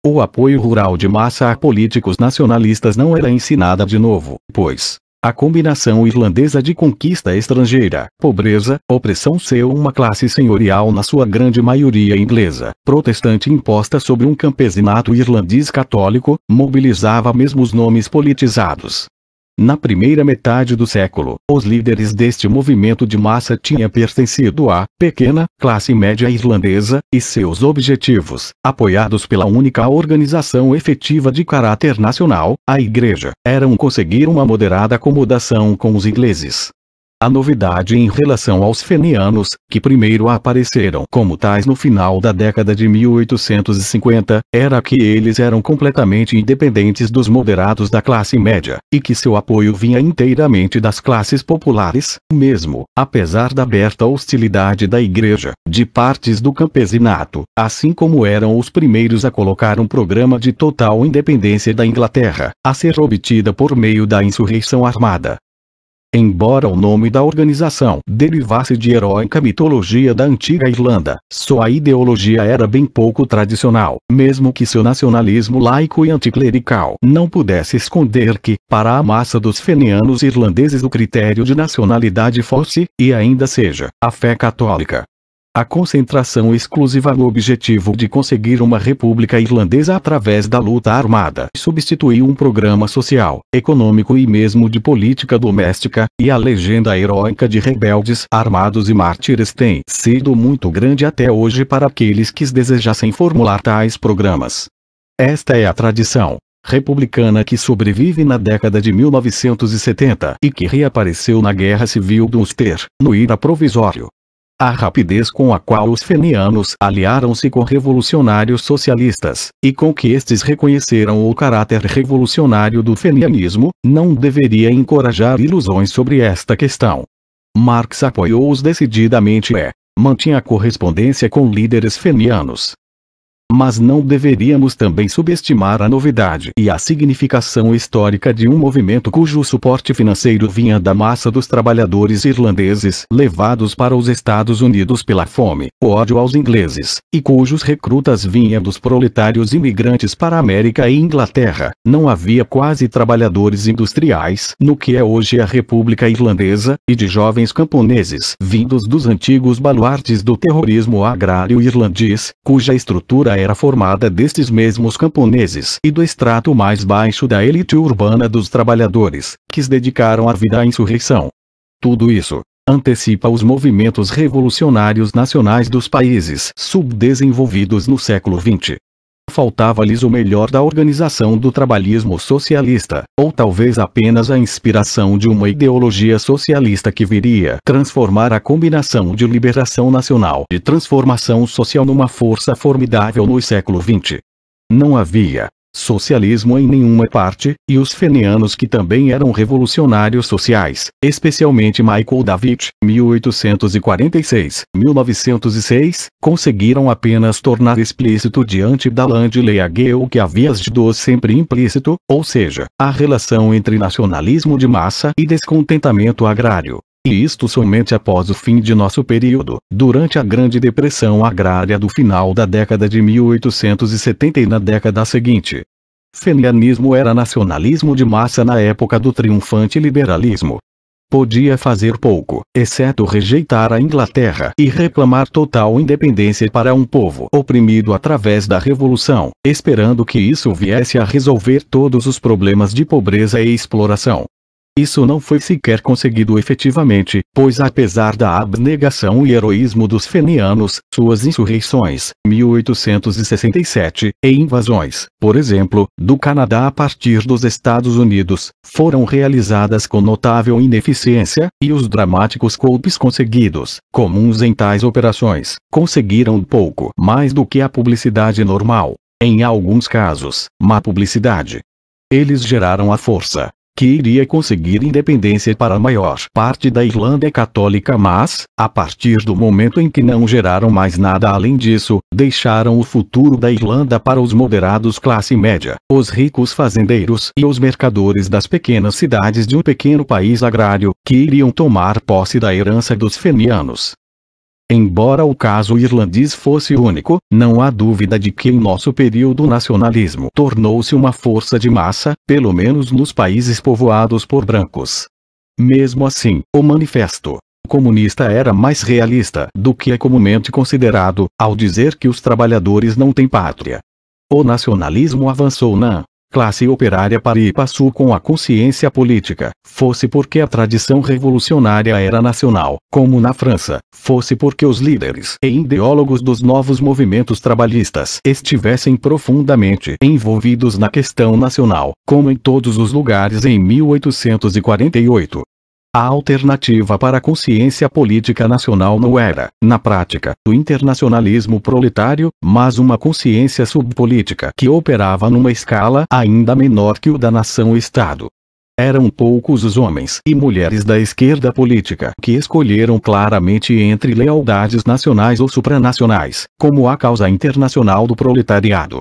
O apoio rural de massa a políticos nacionalistas não era ensinada de novo, pois, a combinação irlandesa de conquista estrangeira, pobreza, opressão seu uma classe senhorial na sua grande maioria inglesa, protestante imposta sobre um campesinato irlandês católico, mobilizava mesmo os nomes politizados, na primeira metade do século, os líderes deste movimento de massa tinham pertencido à pequena classe média irlandesa, e seus objetivos, apoiados pela única organização efetiva de caráter nacional, a Igreja, eram conseguir uma moderada acomodação com os ingleses, a novidade em relação aos fenianos, que primeiro apareceram como tais no final da década de 1850, era que eles eram completamente independentes dos moderados da classe média, e que seu apoio vinha inteiramente das classes populares, mesmo, apesar da aberta hostilidade da igreja, de partes do campesinato, assim como eram os primeiros a colocar um programa de total independência da Inglaterra, a ser obtida por meio da insurreição armada. Embora o nome da organização derivasse de heróica mitologia da antiga Irlanda, sua ideologia era bem pouco tradicional, mesmo que seu nacionalismo laico e anticlerical não pudesse esconder que, para a massa dos fenianos irlandeses o critério de nacionalidade fosse, e ainda seja, a fé católica a concentração exclusiva no objetivo de conseguir uma república irlandesa através da luta armada substituiu um programa social, econômico e mesmo de política doméstica, e a legenda heróica de rebeldes armados e mártires tem sido muito grande até hoje para aqueles que desejassem formular tais programas. Esta é a tradição republicana que sobrevive na década de 1970 e que reapareceu na Guerra Civil do Ulster, no IRA provisório, a rapidez com a qual os fenianos aliaram-se com revolucionários socialistas, e com que estes reconheceram o caráter revolucionário do fenianismo, não deveria encorajar ilusões sobre esta questão. Marx apoiou-os decididamente e mantinha correspondência com líderes fenianos, mas não deveríamos também subestimar a novidade e a significação histórica de um movimento cujo suporte financeiro vinha da massa dos trabalhadores irlandeses levados para os Estados Unidos pela fome, o ódio aos ingleses, e cujos recrutas vinham dos proletários imigrantes para a América e Inglaterra. Não havia quase trabalhadores industriais no que é hoje a República Irlandesa, e de jovens camponeses vindos dos antigos baluartes do terrorismo agrário irlandês, cuja estrutura era formada destes mesmos camponeses e do extrato mais baixo da elite urbana dos trabalhadores, que se dedicaram à vida à insurreição. Tudo isso antecipa os movimentos revolucionários nacionais dos países subdesenvolvidos no século XX faltava-lhes o melhor da organização do trabalhismo socialista, ou talvez apenas a inspiração de uma ideologia socialista que viria transformar a combinação de liberação nacional e transformação social numa força formidável no século XX. Não havia, socialismo em nenhuma parte, e os fenianos que também eram revolucionários sociais, especialmente Michael David, 1846-1906, conseguiram apenas tornar explícito diante da Landleia o que havia sido sempre implícito, ou seja, a relação entre nacionalismo de massa e descontentamento agrário e isto somente após o fim de nosso período, durante a Grande Depressão Agrária do final da década de 1870 e na década seguinte. Fenianismo era nacionalismo de massa na época do triunfante liberalismo. Podia fazer pouco, exceto rejeitar a Inglaterra e reclamar total independência para um povo oprimido através da Revolução, esperando que isso viesse a resolver todos os problemas de pobreza e exploração. Isso não foi sequer conseguido efetivamente, pois apesar da abnegação e heroísmo dos fenianos, suas insurreições, 1867, e invasões, por exemplo, do Canadá a partir dos Estados Unidos, foram realizadas com notável ineficiência, e os dramáticos golpes conseguidos, comuns em tais operações, conseguiram pouco mais do que a publicidade normal. Em alguns casos, má publicidade, eles geraram a força, que iria conseguir independência para a maior parte da Irlanda católica mas, a partir do momento em que não geraram mais nada além disso, deixaram o futuro da Irlanda para os moderados classe média, os ricos fazendeiros e os mercadores das pequenas cidades de um pequeno país agrário, que iriam tomar posse da herança dos fenianos. Embora o caso irlandês fosse único, não há dúvida de que em nosso período o nacionalismo tornou-se uma força de massa, pelo menos nos países povoados por brancos. Mesmo assim, o manifesto comunista era mais realista do que é comumente considerado, ao dizer que os trabalhadores não têm pátria. O nacionalismo avançou na classe operária para Ipaçu com a consciência política, fosse porque a tradição revolucionária era nacional, como na França, fosse porque os líderes e ideólogos dos novos movimentos trabalhistas estivessem profundamente envolvidos na questão nacional, como em todos os lugares em 1848, a alternativa para a consciência política nacional não era, na prática, o internacionalismo proletário, mas uma consciência subpolítica que operava numa escala ainda menor que o da nação-estado. Eram poucos os homens e mulheres da esquerda política que escolheram claramente entre lealdades nacionais ou supranacionais, como a causa internacional do proletariado.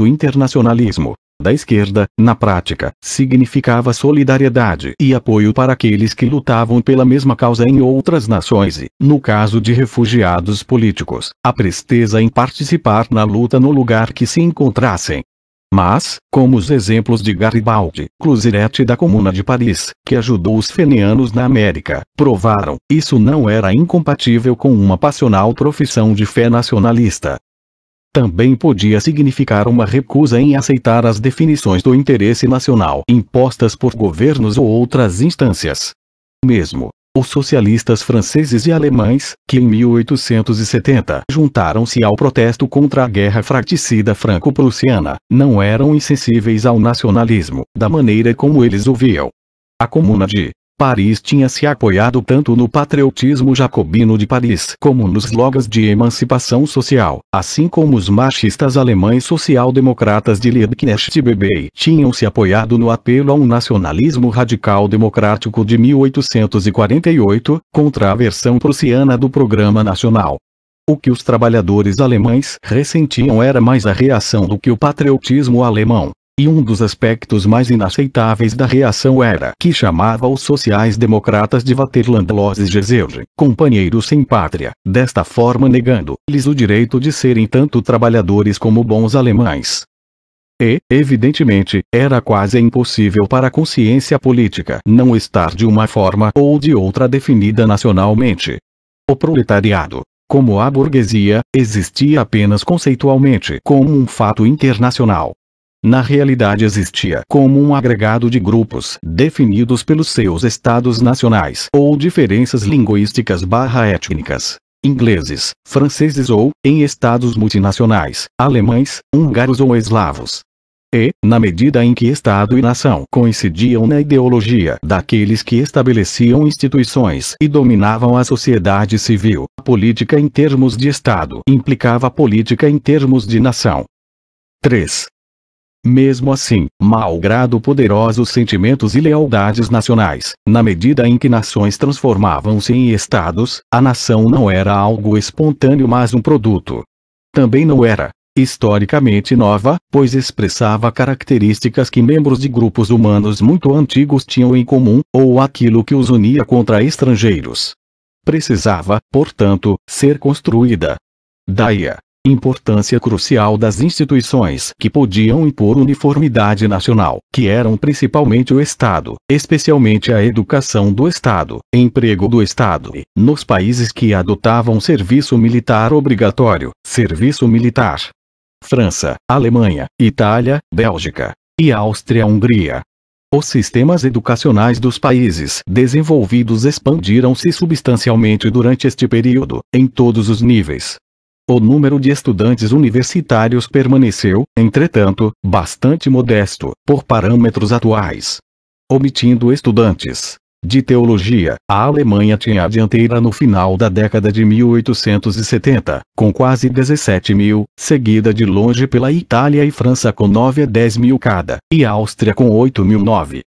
O internacionalismo, da esquerda, na prática, significava solidariedade e apoio para aqueles que lutavam pela mesma causa em outras nações e, no caso de refugiados políticos, a presteza em participar na luta no lugar que se encontrassem. Mas, como os exemplos de Garibaldi, Cluzirete da Comuna de Paris, que ajudou os fenianos na América, provaram, isso não era incompatível com uma passional profissão de fé nacionalista também podia significar uma recusa em aceitar as definições do interesse nacional impostas por governos ou outras instâncias. Mesmo, os socialistas franceses e alemães, que em 1870 juntaram-se ao protesto contra a guerra fraticida franco-prussiana, não eram insensíveis ao nacionalismo, da maneira como eles o viam. A Comuna de Paris tinha se apoiado tanto no patriotismo jacobino de Paris como nos logos de emancipação social, assim como os machistas alemães social-democratas de Liebknecht e Bebei tinham se apoiado no apelo a um nacionalismo radical democrático de 1848, contra a versão prussiana do Programa Nacional. O que os trabalhadores alemães ressentiam era mais a reação do que o patriotismo alemão. E um dos aspectos mais inaceitáveis da reação era que chamava os sociais-democratas de vaterlandloses Geseurde, companheiros sem pátria, desta forma negando-lhes o direito de serem tanto trabalhadores como bons alemães. E, evidentemente, era quase impossível para a consciência política não estar de uma forma ou de outra definida nacionalmente. O proletariado, como a burguesia, existia apenas conceitualmente como um fato internacional na realidade existia como um agregado de grupos definidos pelos seus estados nacionais ou diferenças linguísticas barra étnicas. Ingleses, franceses ou, em estados multinacionais, alemães, húngaros ou eslavos. E, na medida em que Estado e nação coincidiam na ideologia daqueles que estabeleciam instituições e dominavam a sociedade civil, a política em termos de Estado implicava a política em termos de nação. 3. Mesmo assim, malgrado poderosos sentimentos e lealdades nacionais, na medida em que nações transformavam-se em estados, a nação não era algo espontâneo mas um produto. Também não era, historicamente nova, pois expressava características que membros de grupos humanos muito antigos tinham em comum, ou aquilo que os unia contra estrangeiros. Precisava, portanto, ser construída. Daí a Importância crucial das instituições que podiam impor uniformidade nacional, que eram principalmente o Estado, especialmente a educação do Estado, emprego do Estado e, nos países que adotavam serviço militar obrigatório, serviço militar. França, Alemanha, Itália, Bélgica e Áustria-Hungria. Os sistemas educacionais dos países desenvolvidos expandiram-se substancialmente durante este período, em todos os níveis, o número de estudantes universitários permaneceu, entretanto, bastante modesto, por parâmetros atuais. Omitindo estudantes de teologia, a Alemanha tinha a dianteira no final da década de 1870, com quase 17 mil, seguida de longe pela Itália e França com 9 a 10 mil cada, e Áustria com 8 mil 9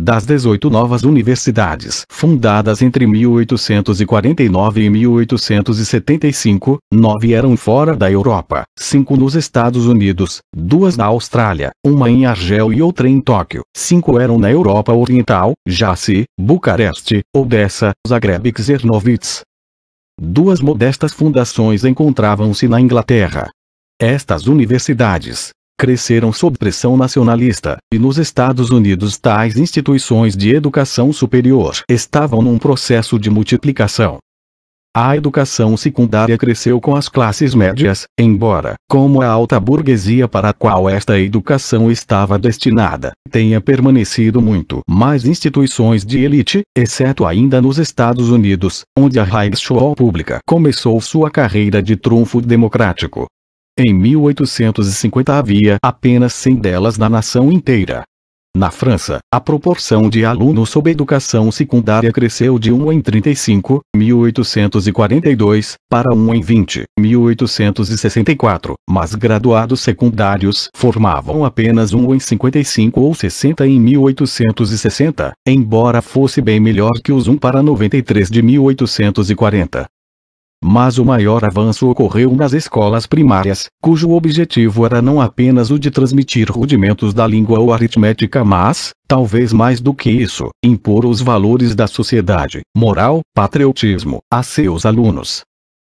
das 18 novas universidades fundadas entre 1849 e 1875, nove eram fora da Europa, cinco nos Estados Unidos, duas na Austrália, uma em Argel e outra em Tóquio, cinco eram na Europa Oriental, Jassy, Bucareste, Odessa, Zagreb e Czernowitz. Duas modestas fundações encontravam-se na Inglaterra. Estas universidades cresceram sob pressão nacionalista, e nos Estados Unidos tais instituições de educação superior estavam num processo de multiplicação. A educação secundária cresceu com as classes médias, embora, como a alta burguesia para a qual esta educação estava destinada, tenha permanecido muito mais instituições de elite, exceto ainda nos Estados Unidos, onde a high school pública começou sua carreira de trunfo democrático, em 1850 havia apenas 100 delas na nação inteira. Na França, a proporção de alunos sob educação secundária cresceu de 1 em 35, 1842, para 1 em 20, 1864, mas graduados secundários formavam apenas 1 em 55 ou 60 em 1860, embora fosse bem melhor que os 1 para 93 de 1840. Mas o maior avanço ocorreu nas escolas primárias, cujo objetivo era não apenas o de transmitir rudimentos da língua ou aritmética mas, talvez mais do que isso, impor os valores da sociedade, moral, patriotismo, a seus alunos.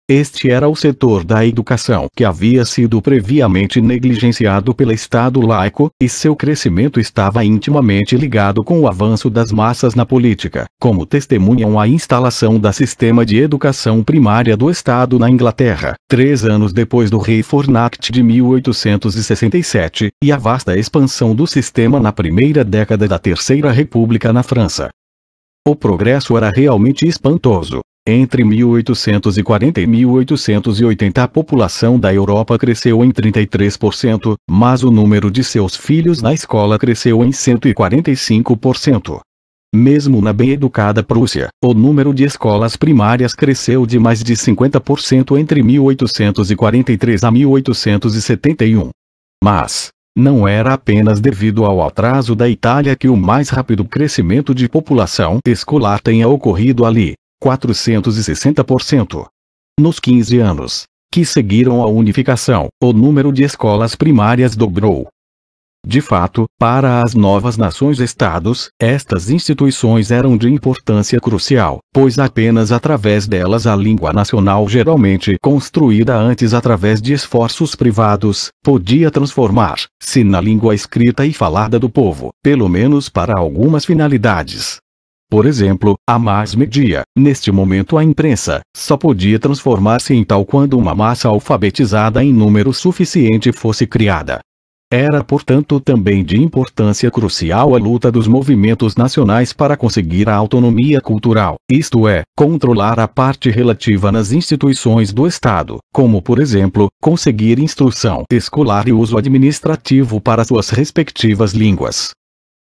Este era o setor da educação que havia sido previamente negligenciado pelo Estado laico, e seu crescimento estava intimamente ligado com o avanço das massas na política, como testemunham a instalação da sistema de educação primária do Estado na Inglaterra, três anos depois do Reform Act de 1867, e a vasta expansão do sistema na primeira década da Terceira República na França. O progresso era realmente espantoso, entre 1840 e 1880 a população da Europa cresceu em 33%, mas o número de seus filhos na escola cresceu em 145%. Mesmo na bem-educada Prússia, o número de escolas primárias cresceu de mais de 50% entre 1843 a 1871. Mas, não era apenas devido ao atraso da Itália que o mais rápido crescimento de população escolar tenha ocorrido ali. 460%. Nos 15 anos que seguiram a unificação, o número de escolas primárias dobrou. De fato, para as novas nações-estados, estas instituições eram de importância crucial, pois apenas através delas a língua nacional geralmente construída antes através de esforços privados, podia transformar-se na língua escrita e falada do povo, pelo menos para algumas finalidades. Por exemplo, a mais media, neste momento a imprensa, só podia transformar-se em tal quando uma massa alfabetizada em número suficiente fosse criada. Era portanto também de importância crucial a luta dos movimentos nacionais para conseguir a autonomia cultural, isto é, controlar a parte relativa nas instituições do Estado, como por exemplo, conseguir instrução escolar e uso administrativo para suas respectivas línguas.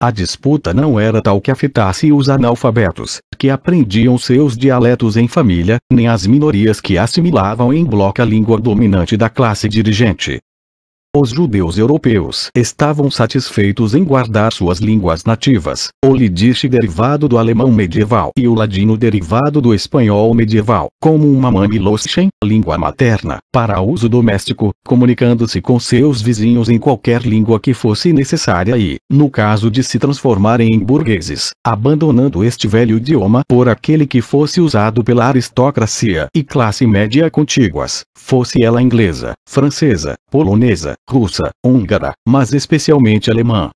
A disputa não era tal que afetasse os analfabetos, que aprendiam seus dialetos em família, nem as minorias que assimilavam em bloco a língua dominante da classe dirigente. Os judeus europeus estavam satisfeitos em guardar suas línguas nativas, o lidiche derivado do alemão medieval e o ladino derivado do espanhol medieval, como uma mamiloschen, língua materna, para uso doméstico, comunicando-se com seus vizinhos em qualquer língua que fosse necessária e, no caso de se transformarem em burgueses, abandonando este velho idioma por aquele que fosse usado pela aristocracia e classe média contíguas, fosse ela inglesa, francesa, polonesa, russa, húngara, mas especialmente alemã.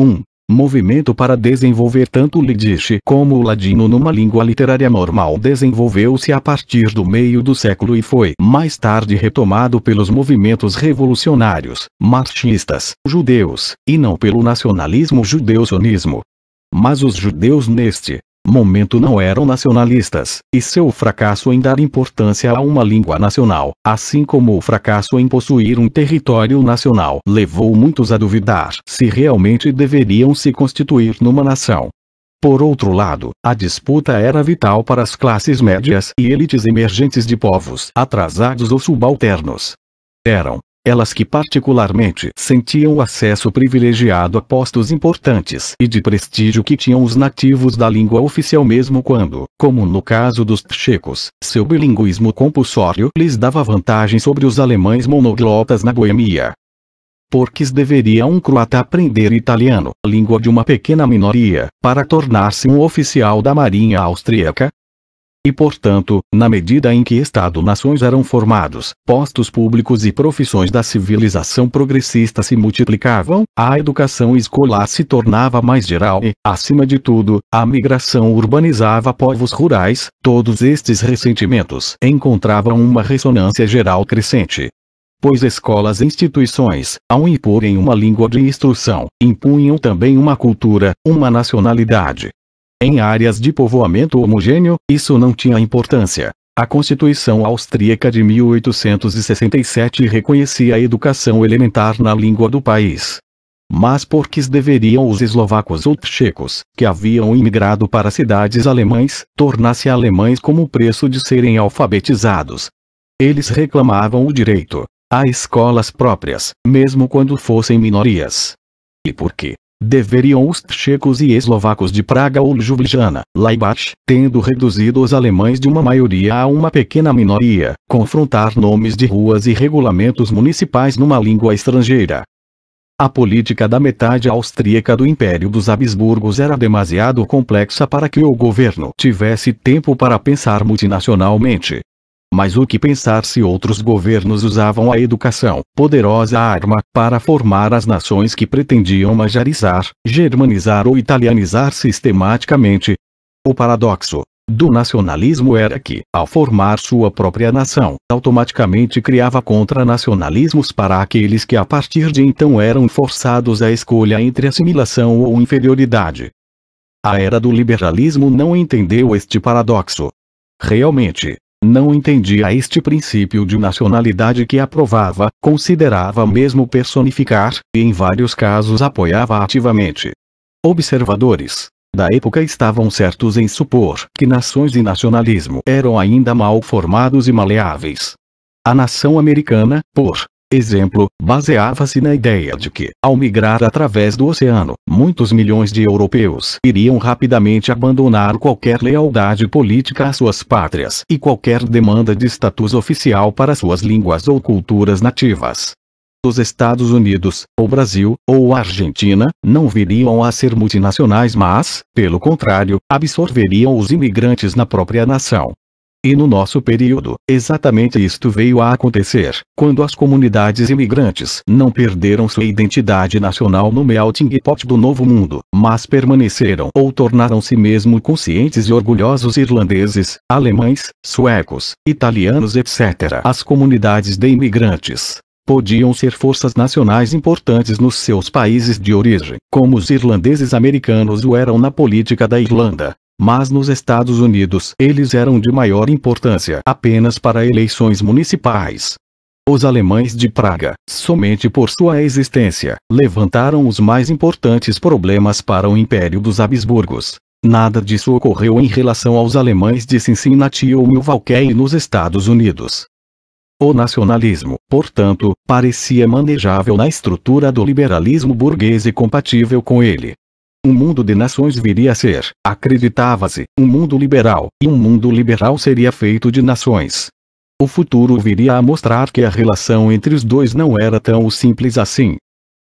1. Um, movimento para desenvolver tanto o Yiddish como o ladino numa língua literária normal desenvolveu-se a partir do meio do século e foi mais tarde retomado pelos movimentos revolucionários, marxistas, judeus, e não pelo nacionalismo judeu-sionismo. Mas os judeus neste momento não eram nacionalistas, e seu fracasso em dar importância a uma língua nacional, assim como o fracasso em possuir um território nacional, levou muitos a duvidar se realmente deveriam se constituir numa nação. Por outro lado, a disputa era vital para as classes médias e elites emergentes de povos atrasados ou subalternos. Eram, elas que particularmente sentiam o acesso privilegiado a postos importantes e de prestígio que tinham os nativos da língua oficial mesmo quando, como no caso dos tchecos, seu bilinguismo compulsório lhes dava vantagem sobre os alemães monoglotas na Boêmia. Porque deveria um croata aprender italiano, língua de uma pequena minoria, para tornar-se um oficial da marinha austríaca, e portanto, na medida em que Estado-nações eram formados, postos públicos e profissões da civilização progressista se multiplicavam, a educação escolar se tornava mais geral e, acima de tudo, a migração urbanizava povos rurais, todos estes ressentimentos encontravam uma ressonância geral crescente pois escolas e instituições, ao imporem uma língua de instrução, impunham também uma cultura, uma nacionalidade, em áreas de povoamento homogêneo, isso não tinha importância. A Constituição Austríaca de 1867 reconhecia a educação elementar na língua do país. Mas por que deveriam os eslovacos ou tchecos, que haviam imigrado para cidades alemães, tornar-se alemães como preço de serem alfabetizados? Eles reclamavam o direito a escolas próprias, mesmo quando fossem minorias. E por que, deveriam os tchecos e eslovacos de Praga ou Ljubljana, Laibach, tendo reduzido os alemães de uma maioria a uma pequena minoria, confrontar nomes de ruas e regulamentos municipais numa língua estrangeira. A política da metade austríaca do Império dos Habsburgos era demasiado complexa para que o governo tivesse tempo para pensar multinacionalmente, mas o que pensar se outros governos usavam a educação, poderosa arma, para formar as nações que pretendiam majarizar, germanizar ou italianizar sistematicamente? O paradoxo do nacionalismo era que, ao formar sua própria nação, automaticamente criava contra-nacionalismos para aqueles que a partir de então eram forçados à escolha entre assimilação ou inferioridade. A era do liberalismo não entendeu este paradoxo. Realmente, não entendia este princípio de nacionalidade que aprovava, considerava mesmo personificar, e em vários casos apoiava ativamente. Observadores da época estavam certos em supor que nações e nacionalismo eram ainda mal formados e maleáveis. A nação americana, por Exemplo, baseava-se na ideia de que, ao migrar através do oceano, muitos milhões de europeus iriam rapidamente abandonar qualquer lealdade política às suas pátrias e qualquer demanda de status oficial para suas línguas ou culturas nativas Os Estados Unidos, ou Brasil, ou Argentina, não viriam a ser multinacionais mas, pelo contrário, absorveriam os imigrantes na própria nação, e no nosso período, exatamente isto veio a acontecer, quando as comunidades imigrantes não perderam sua identidade nacional no melting pot do Novo Mundo, mas permaneceram ou tornaram-se mesmo conscientes e orgulhosos irlandeses, alemães, suecos, italianos etc. As comunidades de imigrantes podiam ser forças nacionais importantes nos seus países de origem, como os irlandeses americanos o eram na política da Irlanda, mas nos Estados Unidos eles eram de maior importância apenas para eleições municipais. Os alemães de Praga, somente por sua existência, levantaram os mais importantes problemas para o Império dos Habsburgos. Nada disso ocorreu em relação aos alemães de Cincinnati ou Milwaukee nos Estados Unidos. O nacionalismo, portanto, parecia manejável na estrutura do liberalismo burguês e compatível com ele, um mundo de nações viria a ser, acreditava-se, um mundo liberal, e um mundo liberal seria feito de nações. O futuro viria a mostrar que a relação entre os dois não era tão simples assim,